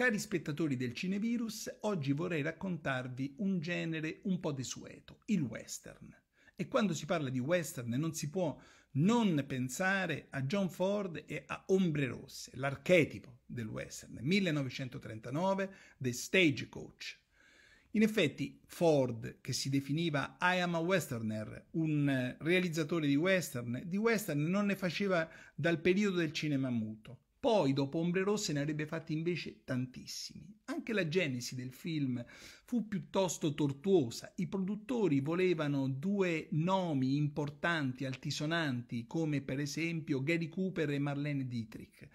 Cari spettatori del Cinevirus, oggi vorrei raccontarvi un genere un po' desueto, il western. E quando si parla di western non si può non pensare a John Ford e a Ombre Rosse, l'archetipo del western, 1939, The Stagecoach. In effetti Ford, che si definiva I am a westerner, un realizzatore di western, di western non ne faceva dal periodo del cinema muto poi dopo Ombre Rosse ne avrebbe fatti invece tantissimi. Anche la genesi del film fu piuttosto tortuosa. I produttori volevano due nomi importanti, altisonanti, come per esempio Gary Cooper e Marlene Dietrich.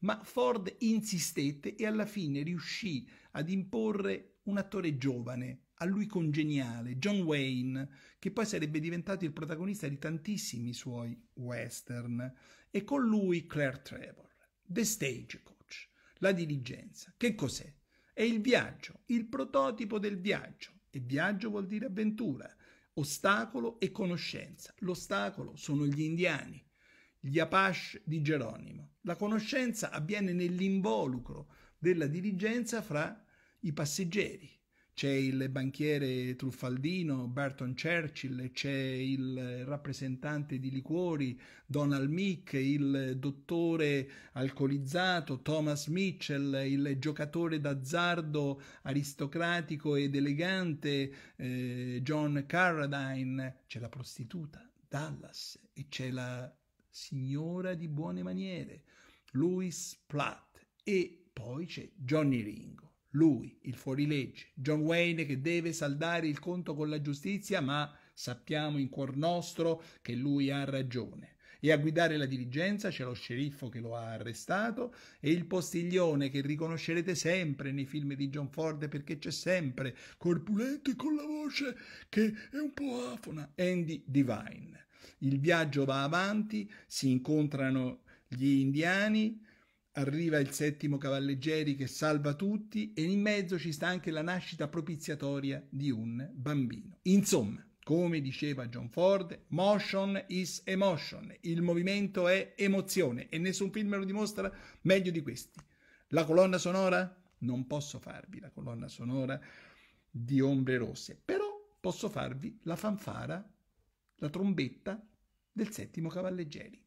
Ma Ford insistette e alla fine riuscì ad imporre un attore giovane, a lui congeniale, John Wayne, che poi sarebbe diventato il protagonista di tantissimi suoi western, e con lui Claire Trevor. The Stage Coach, la dirigenza. Che cos'è? È il viaggio, il prototipo del viaggio. E viaggio vuol dire avventura, ostacolo e conoscenza. L'ostacolo sono gli indiani, gli Apache di Geronimo. La conoscenza avviene nell'involucro della dirigenza fra i passeggeri c'è il banchiere truffaldino Burton Churchill, c'è il rappresentante di liquori Donald Meek, il dottore alcolizzato Thomas Mitchell, il giocatore d'azzardo aristocratico ed elegante eh, John Carradine, c'è la prostituta Dallas e c'è la signora di buone maniere Louis Platt e poi c'è Johnny Ringo. Lui, il fuorilegge, John Wayne che deve saldare il conto con la giustizia, ma sappiamo in cuor nostro che lui ha ragione. E a guidare la dirigenza c'è lo sceriffo che lo ha arrestato e il postiglione che riconoscerete sempre nei film di John Ford perché c'è sempre, corpulento e con la voce che è un po' afona, Andy Divine. Il viaggio va avanti, si incontrano gli indiani, Arriva il settimo cavalleggeri che salva tutti e in mezzo ci sta anche la nascita propiziatoria di un bambino. Insomma, come diceva John Ford, motion is emotion, il movimento è emozione e nessun film lo dimostra meglio di questi. La colonna sonora? Non posso farvi la colonna sonora di Ombre Rosse, però posso farvi la fanfara, la trombetta del settimo cavalleggeri.